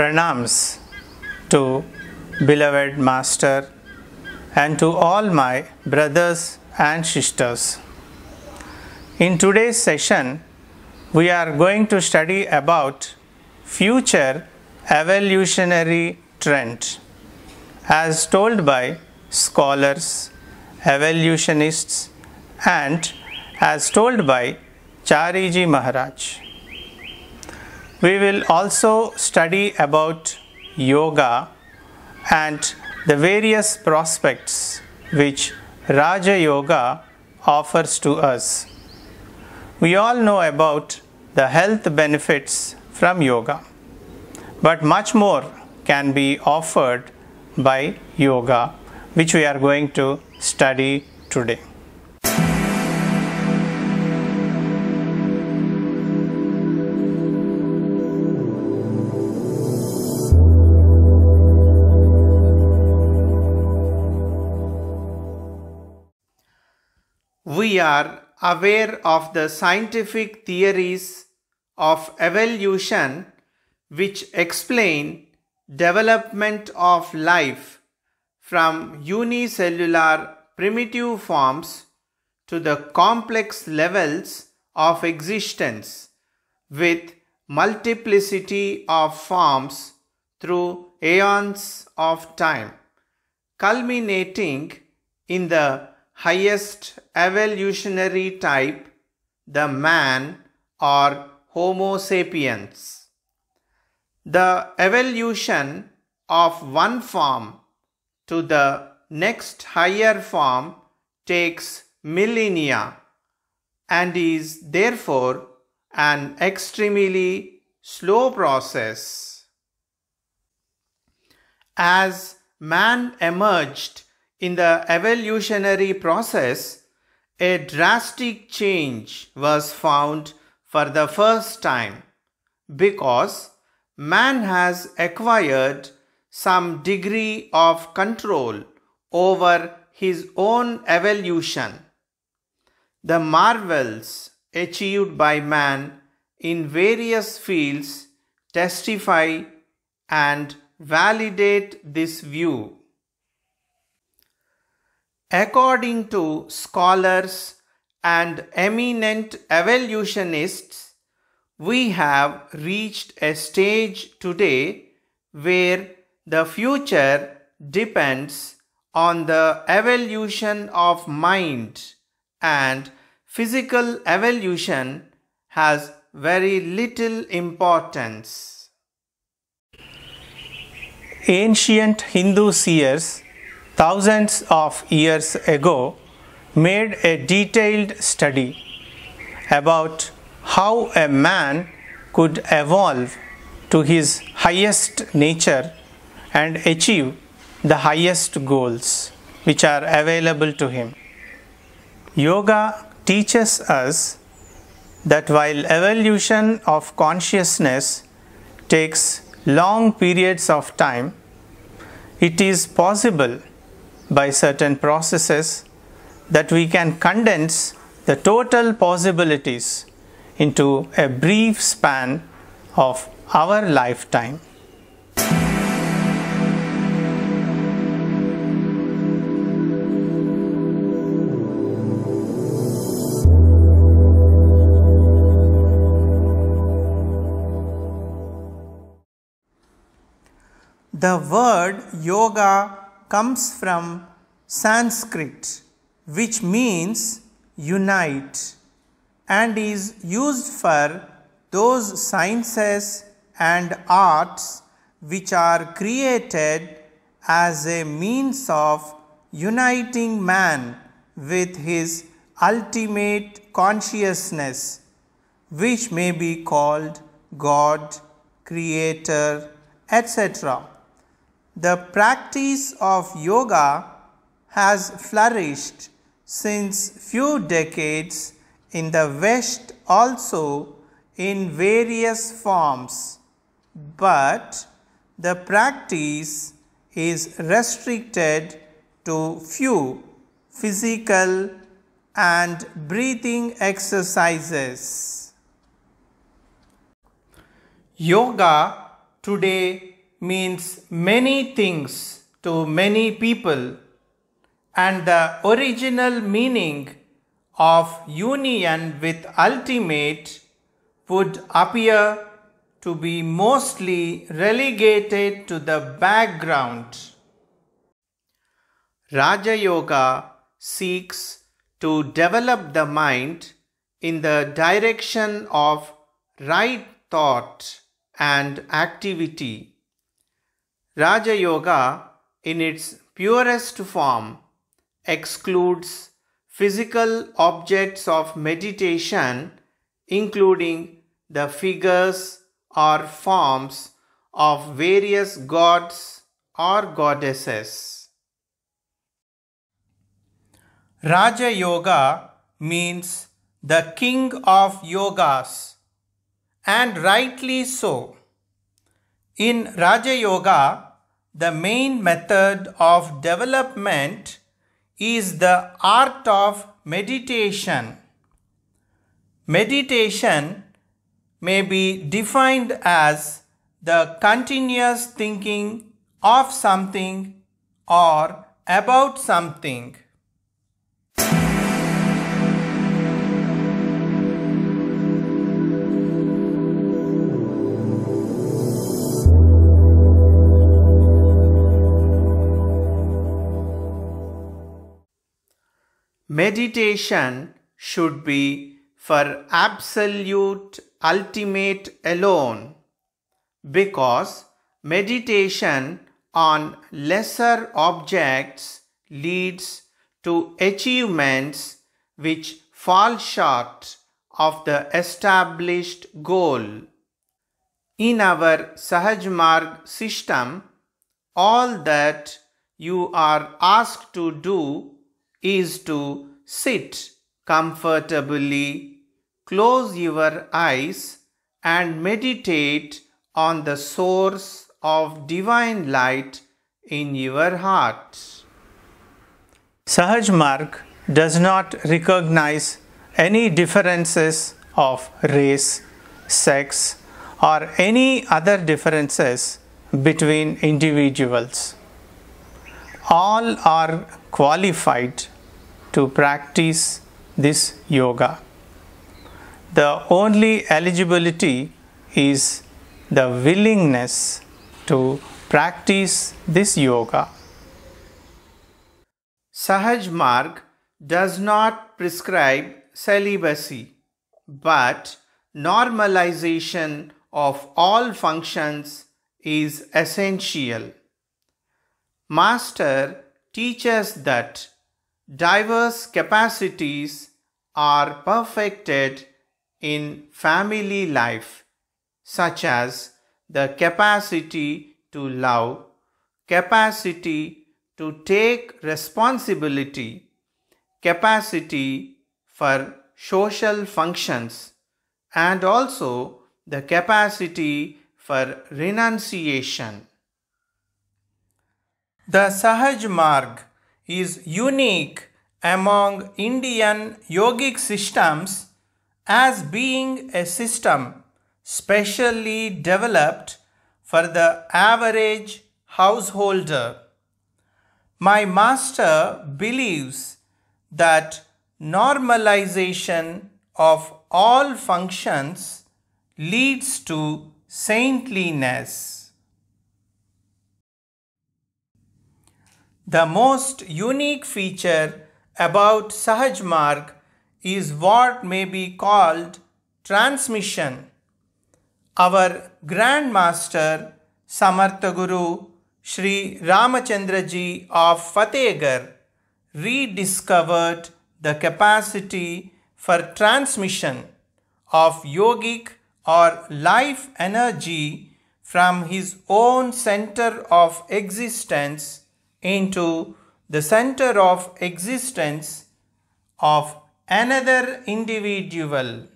pranams to beloved master and to all my brothers and sisters. In today's session, we are going to study about future evolutionary trend as told by scholars, evolutionists and as told by Chariji Maharaj we will also study about yoga and the various prospects which Raja Yoga offers to us. We all know about the health benefits from yoga, but much more can be offered by yoga, which we are going to study today. we are aware of the scientific theories of evolution which explain development of life from unicellular primitive forms to the complex levels of existence with multiplicity of forms through aeons of time, culminating in the highest evolutionary type, the man or Homo sapiens. The evolution of one form to the next higher form takes millennia and is therefore an extremely slow process. As man emerged in the evolutionary process, a drastic change was found for the first time because man has acquired some degree of control over his own evolution. The marvels achieved by man in various fields testify and validate this view. According to scholars and eminent evolutionists, we have reached a stage today where the future depends on the evolution of mind and physical evolution has very little importance. Ancient Hindu seers thousands of years ago made a detailed study about how a man could evolve to his highest nature and achieve the highest goals which are available to him. Yoga teaches us that while evolution of consciousness takes long periods of time, it is possible by certain processes that we can condense the total possibilities into a brief span of our lifetime. The word yoga comes from Sanskrit, which means unite and is used for those sciences and arts which are created as a means of uniting man with his ultimate consciousness, which may be called God, Creator, etc. The practice of yoga has flourished since few decades in the West also in various forms, but the practice is restricted to few physical and breathing exercises. Yoga today means many things to many people, and the original meaning of union with ultimate would appear to be mostly relegated to the background. Raja Yoga seeks to develop the mind in the direction of right thought and activity. Raja Yoga, in its purest form, excludes physical objects of meditation, including the figures or forms of various gods or goddesses. Raja Yoga means the king of yogas, and rightly so. In Raja Yoga, the main method of development is the art of meditation. Meditation may be defined as the continuous thinking of something or about something. Meditation should be for absolute ultimate alone because meditation on lesser objects leads to achievements which fall short of the established goal. In our Sahaj Marg system, all that you are asked to do is to Sit comfortably, close your eyes, and meditate on the source of divine light in your heart. Sahaj Mark does not recognize any differences of race, sex, or any other differences between individuals. All are qualified to practice this yoga. The only eligibility is the willingness to practice this yoga. Sahaj Marg does not prescribe celibacy but normalization of all functions is essential. Master teaches that diverse capacities are perfected in family life, such as the capacity to love, capacity to take responsibility, capacity for social functions, and also the capacity for renunciation. The Sahaj Marg is unique among Indian yogic systems as being a system specially developed for the average householder. My master believes that normalization of all functions leads to saintliness. The most unique feature about Sahaj Marg is what may be called transmission. Our Grandmaster Samarthaguru Sri Ramachandraji of Fatehgarh rediscovered the capacity for transmission of yogic or life energy from his own center of existence into the center of existence of another individual.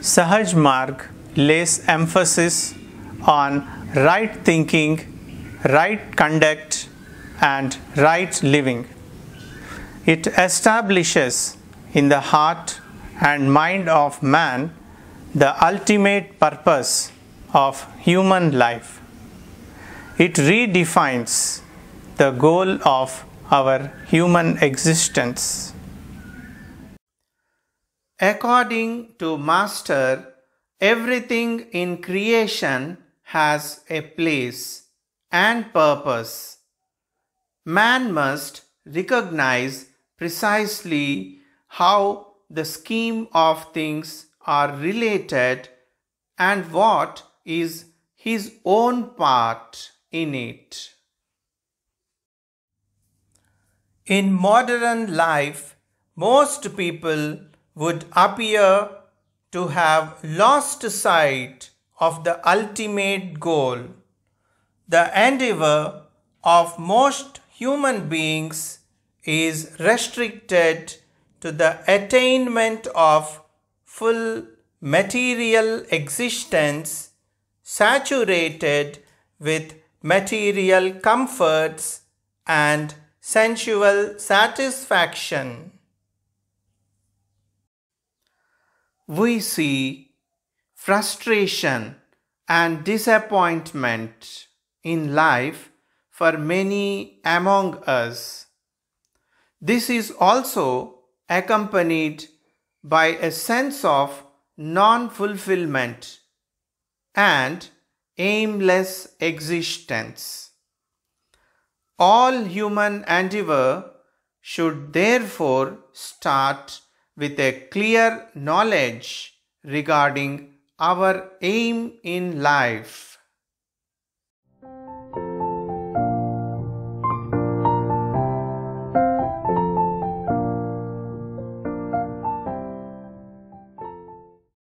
Sahaj Marg lays emphasis on right thinking right conduct and right living. It establishes in the heart and mind of man the ultimate purpose of human life. It redefines the goal of our human existence. According to Master, everything in creation has a place and purpose. Man must recognize precisely how the scheme of things are related and what is his own part in it. In modern life, most people would appear to have lost sight of the ultimate goal the endeavor of most human beings is restricted to the attainment of full material existence saturated with material comforts and sensual satisfaction. We see frustration and disappointment in life for many among us. This is also accompanied by a sense of non fulfillment and aimless existence. All human endeavor should therefore start with a clear knowledge regarding our aim in life.